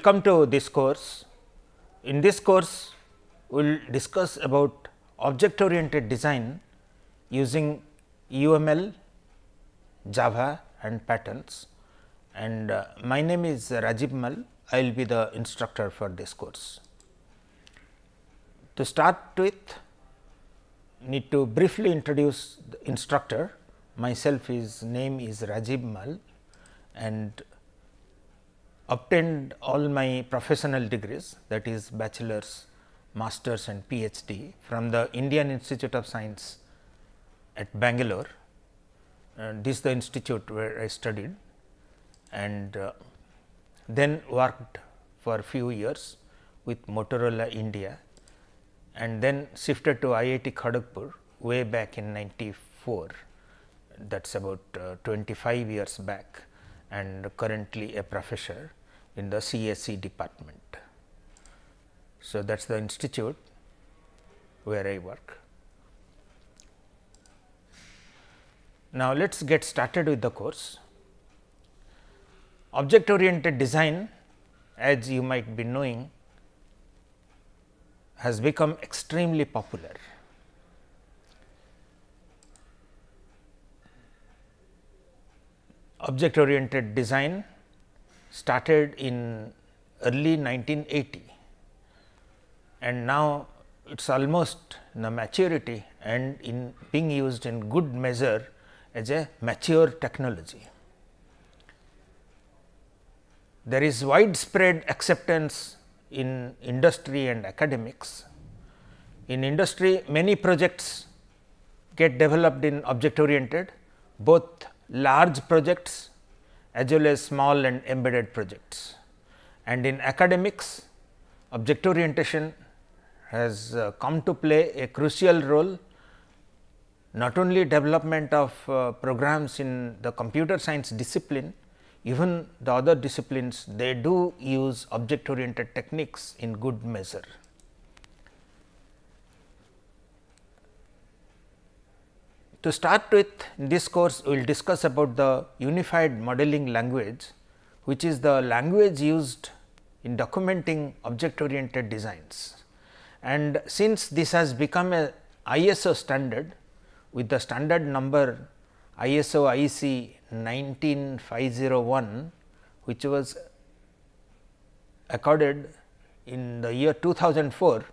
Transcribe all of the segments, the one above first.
welcome to this course. In this course, we will discuss about object oriented design using UML, Java and patterns and uh, my name is Rajib Mal, I will be the instructor for this course. To start with, need to briefly introduce the instructor. Myself, his name is Rajib Mal and obtained all my professional degrees that is bachelor's, master's and PhD from the Indian Institute of Science at Bangalore. this is the institute where I studied and uh, then worked for a few years with Motorola India and then shifted to IIT Kharagpur way back in 94 that is about uh, 25 years back and currently a professor in the CSE department. So, that is the institute where I work. Now, let us get started with the course. Object oriented design as you might be knowing has become extremely popular. Object oriented design started in early 1980 and now it is almost in a maturity and in being used in good measure as a mature technology. There is widespread acceptance in industry and academics. In industry, many projects get developed in object oriented, both large projects as well as small and embedded projects. And in academics, object orientation has uh, come to play a crucial role not only development of uh, programs in the computer science discipline, even the other disciplines they do use object oriented techniques in good measure. To start with in this course we will discuss about the unified modeling language which is the language used in documenting object oriented designs. And since this has become a ISO standard with the standard number ISO IEC 19501 which was accorded in the year 2004,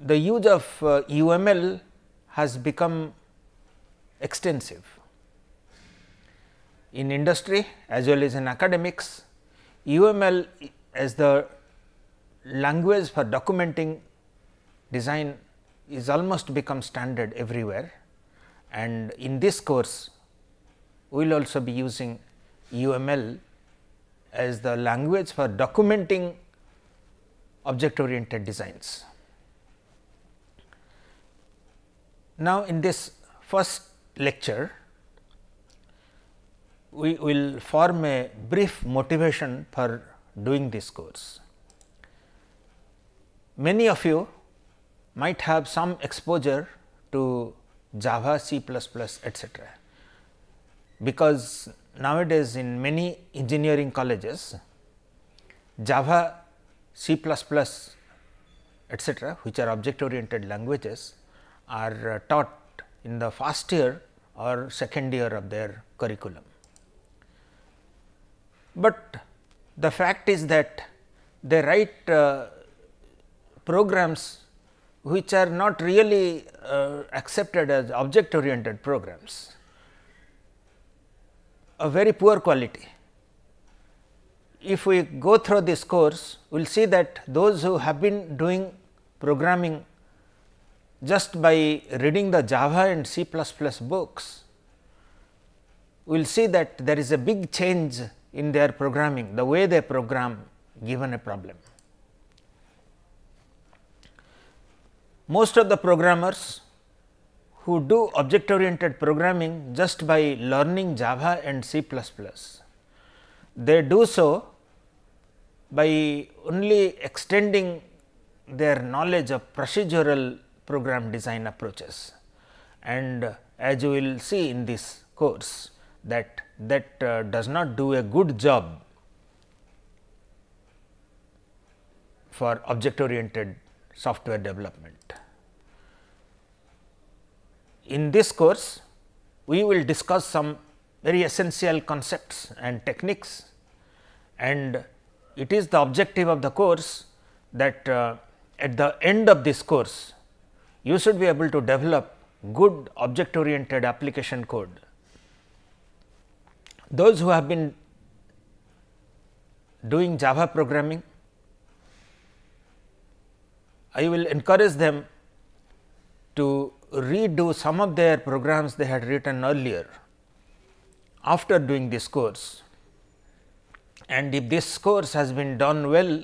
the use of uh, UML has become extensive. In industry as well as in academics, UML as the language for documenting design is almost become standard everywhere and in this course we will also be using UML as the language for documenting object oriented designs. Now, in this first lecture, we will form a brief motivation for doing this course. Many of you might have some exposure to Java, C++, etc., because nowadays in many engineering colleges, Java, C++, etc., which are object oriented languages are uh, taught in the first year or second year of their curriculum. But the fact is that they write uh, programs which are not really uh, accepted as object oriented programs, a very poor quality. If we go through this course, we will see that those who have been doing programming just by reading the Java and C++ books, we will see that there is a big change in their programming, the way they program given a problem. Most of the programmers who do object oriented programming just by learning Java and C++, they do so by only extending their knowledge of procedural program design approaches. And as you will see in this course that that uh, does not do a good job for object oriented software development. In this course, we will discuss some very essential concepts and techniques and it is the objective of the course that uh, at the end of this course you should be able to develop good object oriented application code. Those who have been doing Java programming, I will encourage them to redo some of their programs they had written earlier after doing this course. And if this course has been done well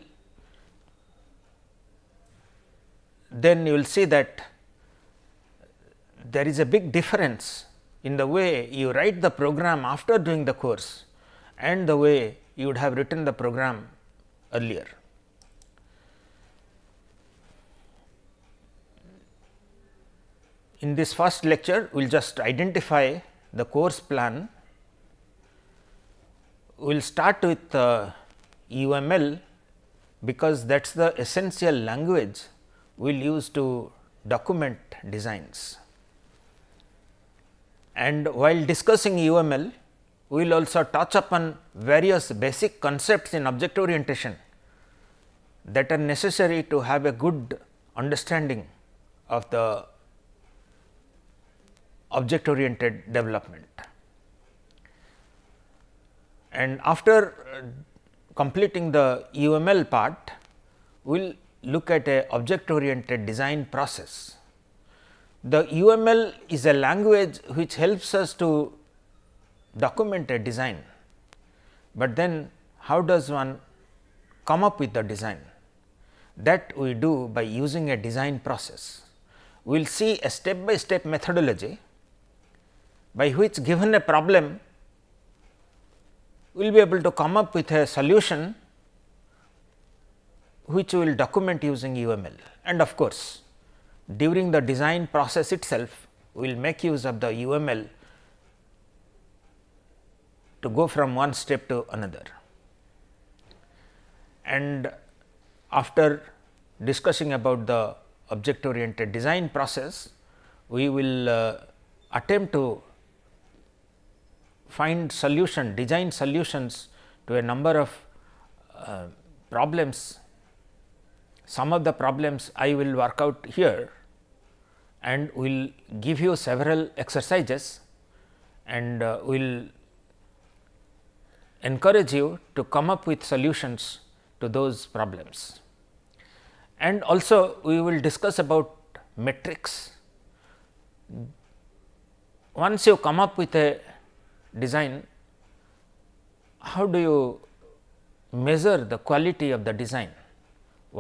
then you will see that there is a big difference in the way you write the program after doing the course and the way you would have written the program earlier. In this first lecture, we will just identify the course plan. We will start with uh, UML because that is the essential language we will use to document designs. And while discussing UML, we will also touch upon various basic concepts in object orientation that are necessary to have a good understanding of the object oriented development. And after uh, completing the UML part, we will look at a object oriented design process. The UML is a language which helps us to document a design, but then how does one come up with the design? That we do by using a design process. We will see a step by step methodology by which given a problem we will be able to come up with a solution which you will document using UML and of course, during the design process itself we will make use of the UML to go from one step to another. And after discussing about the object oriented design process, we will uh, attempt to find solution design solutions to a number of uh, problems some of the problems I will work out here and we will give you several exercises and uh, we will encourage you to come up with solutions to those problems. And also we will discuss about metrics. Once you come up with a design, how do you measure the quality of the design?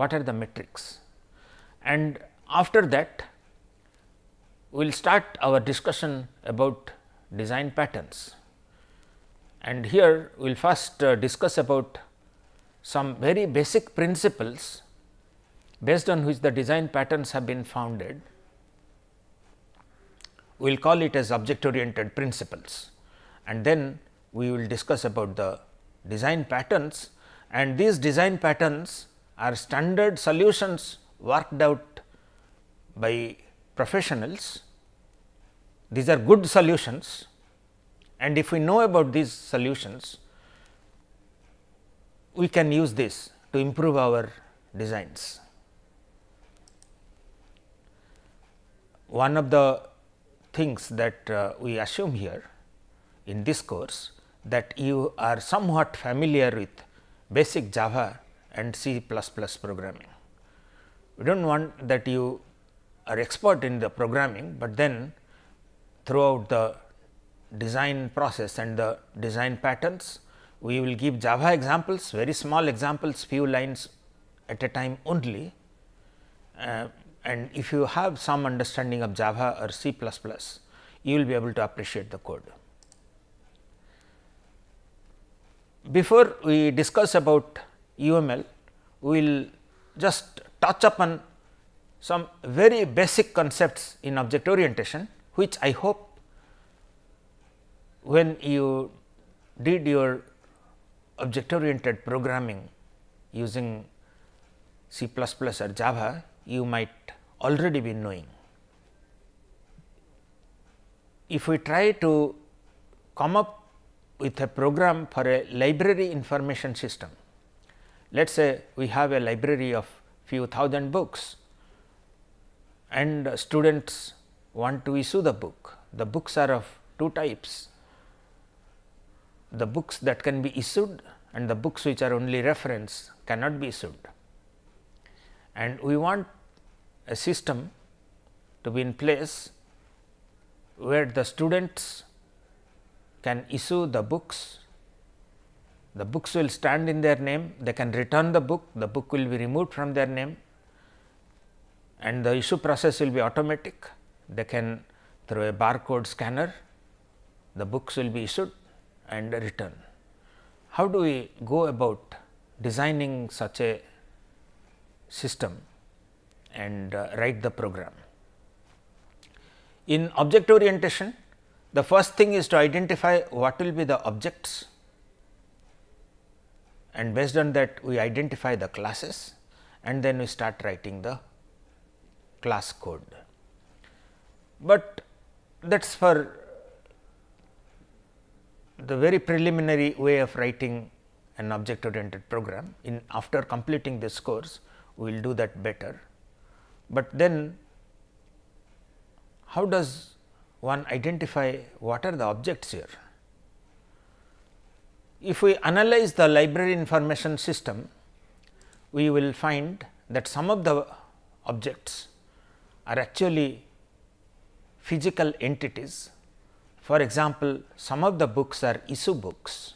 what are the metrics and after that we will start our discussion about design patterns. And here we will first uh, discuss about some very basic principles based on which the design patterns have been founded. We will call it as object oriented principles and then we will discuss about the design patterns and these design patterns are standard solutions worked out by professionals. These are good solutions and if we know about these solutions, we can use this to improve our designs. One of the things that uh, we assume here in this course that you are somewhat familiar with basic Java and C++ programming. We do not want that you are expert in the programming, but then throughout the design process and the design patterns, we will give Java examples, very small examples, few lines at a time only. Uh, and if you have some understanding of Java or C++, you will be able to appreciate the code. Before we discuss about UML, we will just touch upon some very basic concepts in object orientation, which I hope when you did your object oriented programming using C or Java, you might already be knowing. If we try to come up with a program for a library information system, let us say we have a library of few thousand books and students want to issue the book. The books are of two types, the books that can be issued and the books which are only reference cannot be issued. And we want a system to be in place where the students can issue the books the books will stand in their name, they can return the book, the book will be removed from their name and the issue process will be automatic. They can through a barcode scanner, the books will be issued and returned. How do we go about designing such a system and uh, write the program? In object orientation, the first thing is to identify what will be the objects and based on that we identify the classes and then we start writing the class code. But that is for the very preliminary way of writing an object oriented program. In after completing this course, we will do that better. But then how does one identify what are the objects here? if we analyze the library information system, we will find that some of the objects are actually physical entities. For example, some of the books are issue books.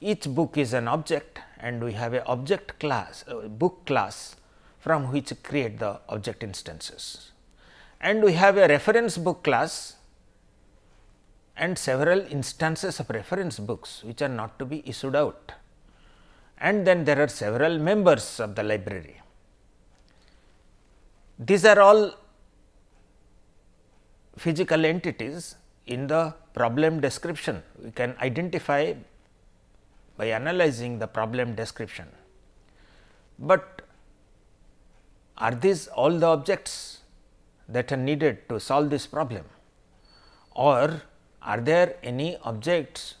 Each book is an object and we have a object class, book class from which create the object instances. And we have a reference book class and several instances of reference books which are not to be issued out and then there are several members of the library. These are all physical entities in the problem description. We can identify by analyzing the problem description, but are these all the objects that are needed to solve this problem or are there any objects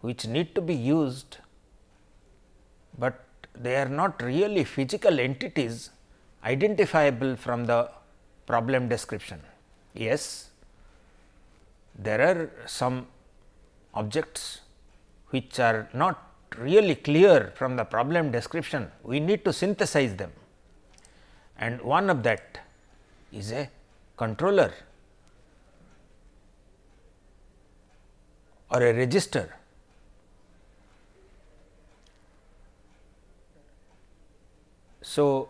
which need to be used, but they are not really physical entities identifiable from the problem description. Yes, there are some objects which are not really clear from the problem description, we need to synthesize them and one of that is a controller or a register So,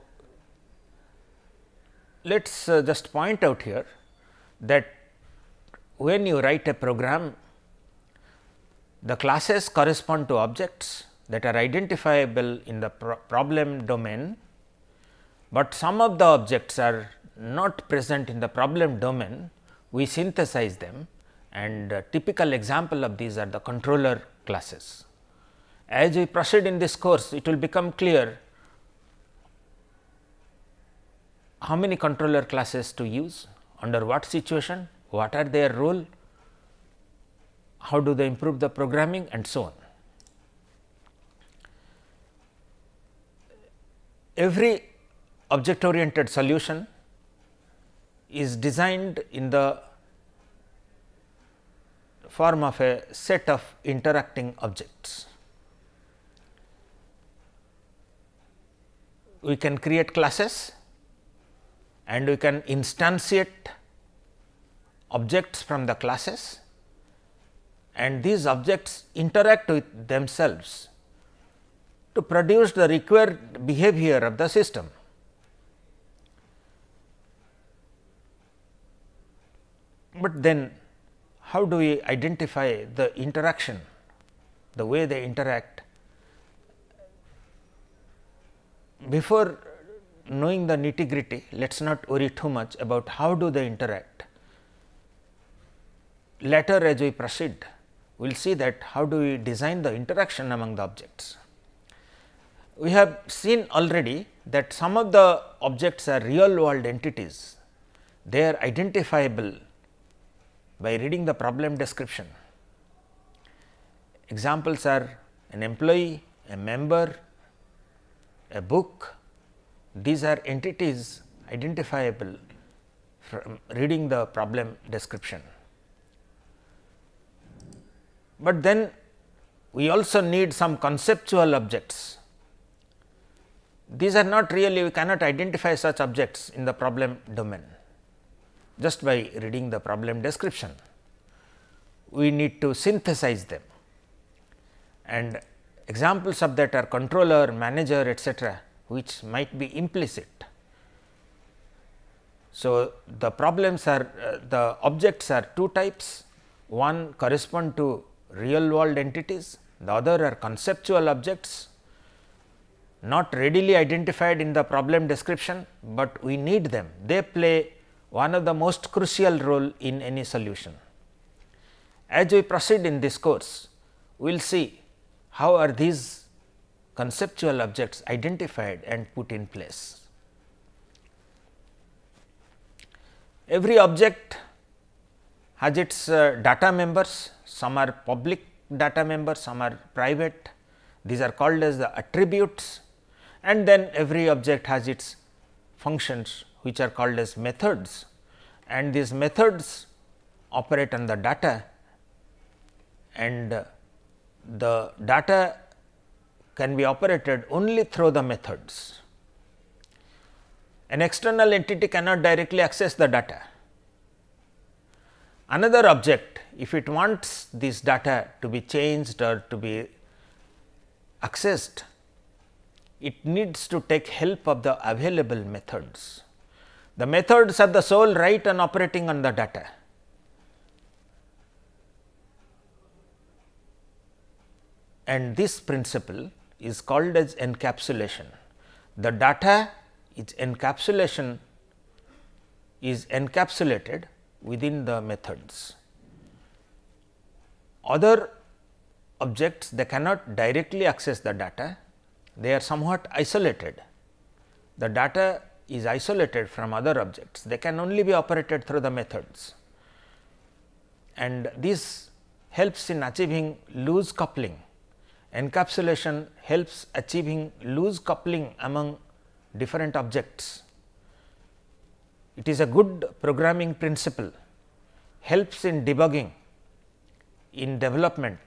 let us uh, just point out here that when you write a program, the classes correspond to objects that are identifiable in the pro problem domain, but some of the objects are not present in the problem domain, we synthesize them and typical example of these are the controller classes. As we proceed in this course, it will become clear how many controller classes to use, under what situation, what are their role, how do they improve the programming and so on. Every object oriented solution is designed in the form of a set of interacting objects. We can create classes and we can instantiate objects from the classes and these objects interact with themselves to produce the required behavior of the system. But then how do we identify the interaction, the way they interact before knowing the nitty gritty let us not worry too much about how do they interact. Later as we proceed we will see that how do we design the interaction among the objects. We have seen already that some of the objects are real world entities, they are identifiable by reading the problem description. Examples are an employee, a member, a book. These are entities identifiable from reading the problem description. But then we also need some conceptual objects. These are not really we cannot identify such objects in the problem domain just by reading the problem description. We need to synthesize them and examples of that are controller, manager etc., which might be implicit. So, the problems are uh, the objects are two types one correspond to real world entities, the other are conceptual objects not readily identified in the problem description, but we need them they play one of the most crucial role in any solution. As we proceed in this course, we will see how are these conceptual objects identified and put in place. Every object has its uh, data members, some are public data members, some are private, these are called as the attributes and then every object has its functions which are called as methods and these methods operate on the data and the data can be operated only through the methods. An external entity cannot directly access the data. Another object if it wants this data to be changed or to be accessed, it needs to take help of the available methods. The methods are the sole right and operating on the data. And this principle is called as encapsulation. The data its encapsulation is encapsulated within the methods. Other objects they cannot directly access the data, they are somewhat isolated. The data is isolated from other objects, they can only be operated through the methods. And this helps in achieving loose coupling. Encapsulation helps achieving loose coupling among different objects. It is a good programming principle, helps in debugging, in development,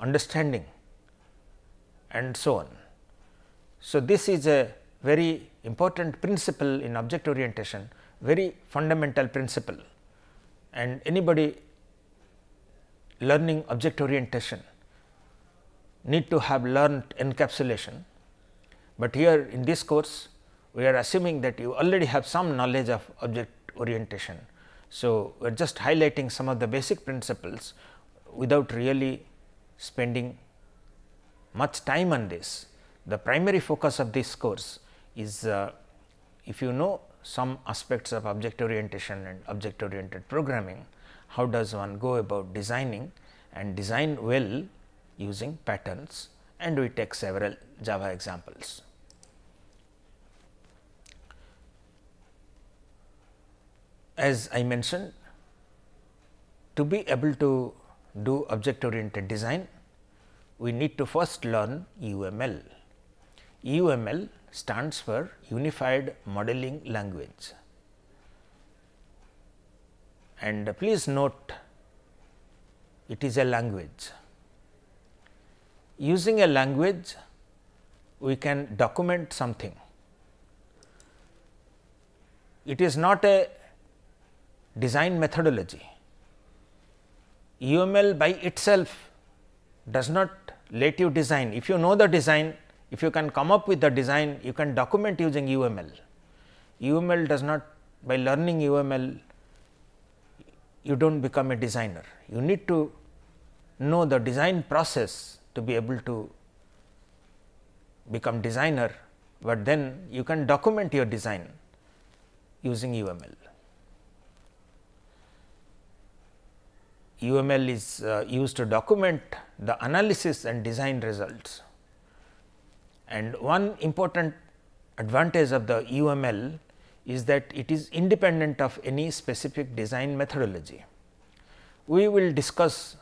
understanding and so on. So, this is a very important principle in object orientation, very fundamental principle and anybody learning object orientation need to have learned encapsulation, but here in this course we are assuming that you already have some knowledge of object orientation. So, we are just highlighting some of the basic principles without really spending much time on this. The primary focus of this course is uh, if you know some aspects of object orientation and object oriented programming, how does one go about designing and design well using patterns and we take several Java examples. As I mentioned, to be able to do object oriented design, we need to first learn UML. UML stands for Unified Modeling Language. And please note it is a language. Using a language we can document something. It is not a design methodology. UML by itself does not let you design. If you know the design, if you can come up with the design, you can document using UML. UML does not by learning UML, you do not become a designer. You need to know the design process to be able to become designer, but then you can document your design using UML. UML is uh, used to document the analysis and design results. And one important advantage of the UML is that it is independent of any specific design methodology. We will discuss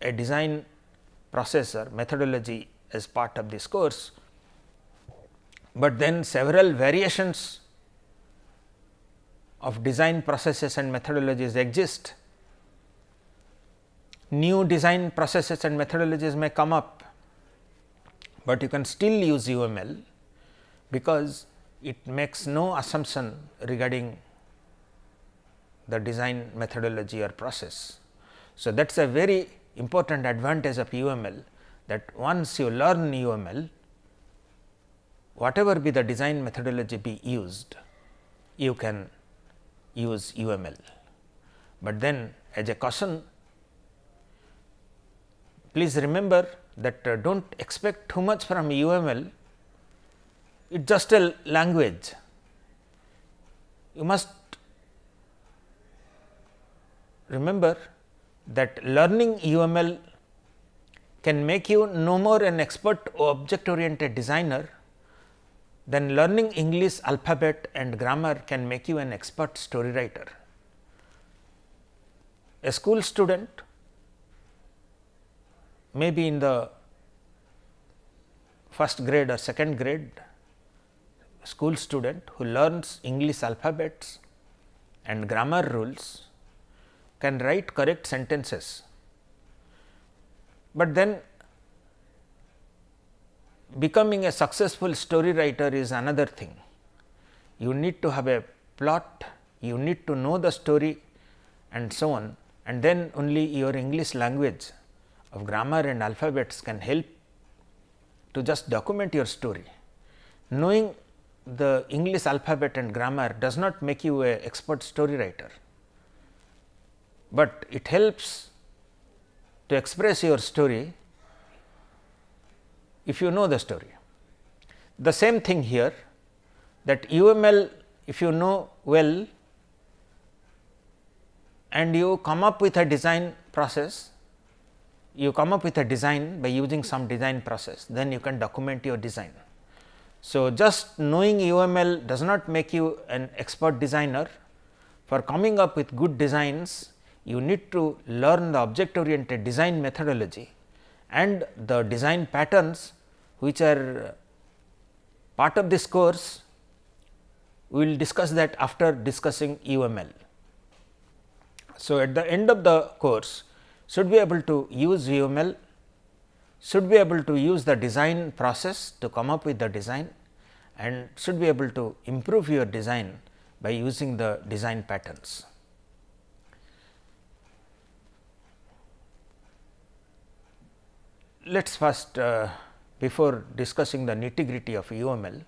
a design processor methodology as part of this course, but then several variations of design processes and methodologies exist. New design processes and methodologies may come up but you can still use UML because it makes no assumption regarding the design methodology or process. So, that is a very important advantage of UML that once you learn UML, whatever be the design methodology be used, you can use UML. But then as a caution, please remember that uh, do not expect too much from UML, it is just a language. You must remember that learning UML can make you no more an expert object oriented designer than learning English alphabet and grammar can make you an expert story writer. A school student maybe in the first grade or second grade school student who learns English alphabets and grammar rules can write correct sentences, but then becoming a successful story writer is another thing. You need to have a plot, you need to know the story and so on and then only your English language of grammar and alphabets can help to just document your story. Knowing the English alphabet and grammar does not make you a expert story writer, but it helps to express your story if you know the story. The same thing here that UML if you know well and you come up with a design process you come up with a design by using some design process, then you can document your design. So, just knowing UML does not make you an expert designer. For coming up with good designs, you need to learn the object oriented design methodology and the design patterns which are part of this course. We will discuss that after discussing UML. So, at the end of the course, should be able to use UML, should be able to use the design process to come up with the design and should be able to improve your design by using the design patterns. Let us first uh, before discussing the nitty gritty of UML,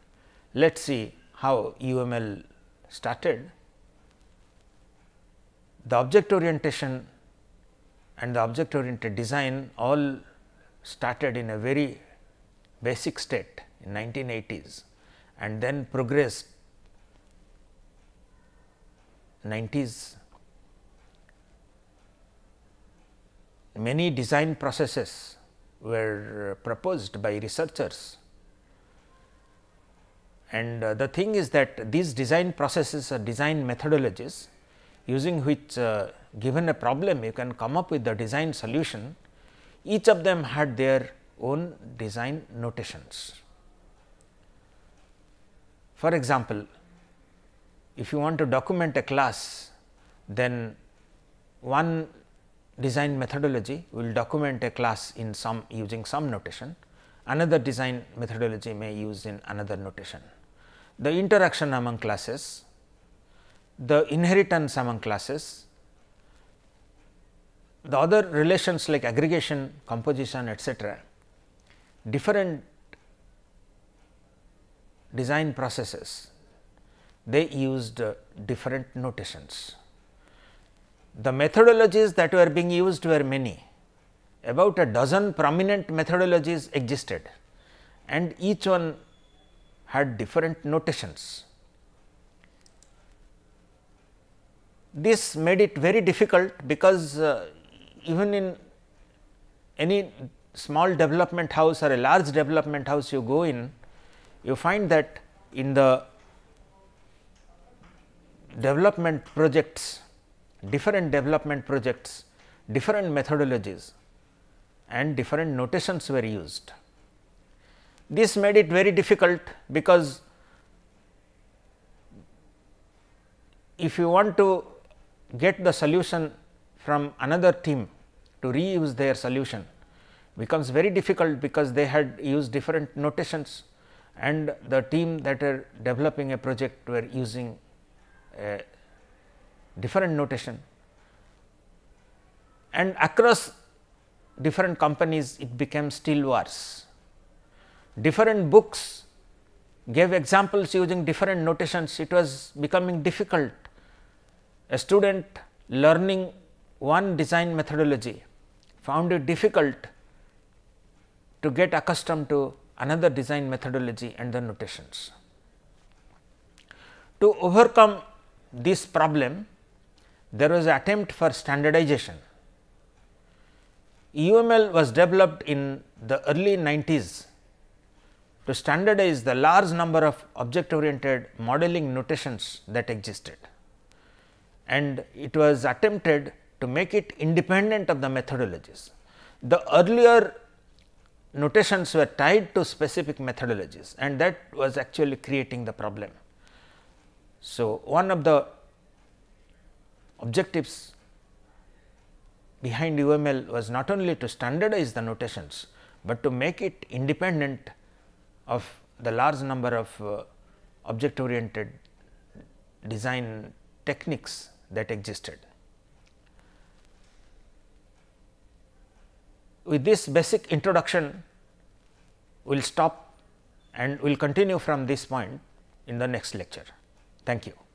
let us see how UML started. The object orientation and the object oriented design all started in a very basic state in 1980s and then progressed 90s many design processes were uh, proposed by researchers. And uh, the thing is that these design processes or design methodologies using which uh, given a problem you can come up with the design solution, each of them had their own design notations. For example, if you want to document a class, then one design methodology will document a class in some using some notation, another design methodology may use in another notation. The interaction among classes the inheritance among classes, the other relations like aggregation, composition etc., different design processes, they used uh, different notations. The methodologies that were being used were many, about a dozen prominent methodologies existed and each one had different notations. this made it very difficult because uh, even in any small development house or a large development house you go in, you find that in the development projects, different development projects, different methodologies and different notations were used. This made it very difficult because if you want to get the solution from another team to reuse their solution becomes very difficult because they had used different notations and the team that are developing a project were using a different notation and across different companies it became still worse. Different books gave examples using different notations it was becoming difficult a student learning one design methodology found it difficult to get accustomed to another design methodology and the notations. To overcome this problem, there was attempt for standardization. UML was developed in the early 90s to standardize the large number of object oriented modeling notations that existed and it was attempted to make it independent of the methodologies. The earlier notations were tied to specific methodologies and that was actually creating the problem. So, one of the objectives behind UML was not only to standardize the notations, but to make it independent of the large number of uh, object oriented design techniques that existed. With this basic introduction, we will stop and we will continue from this point in the next lecture. Thank you.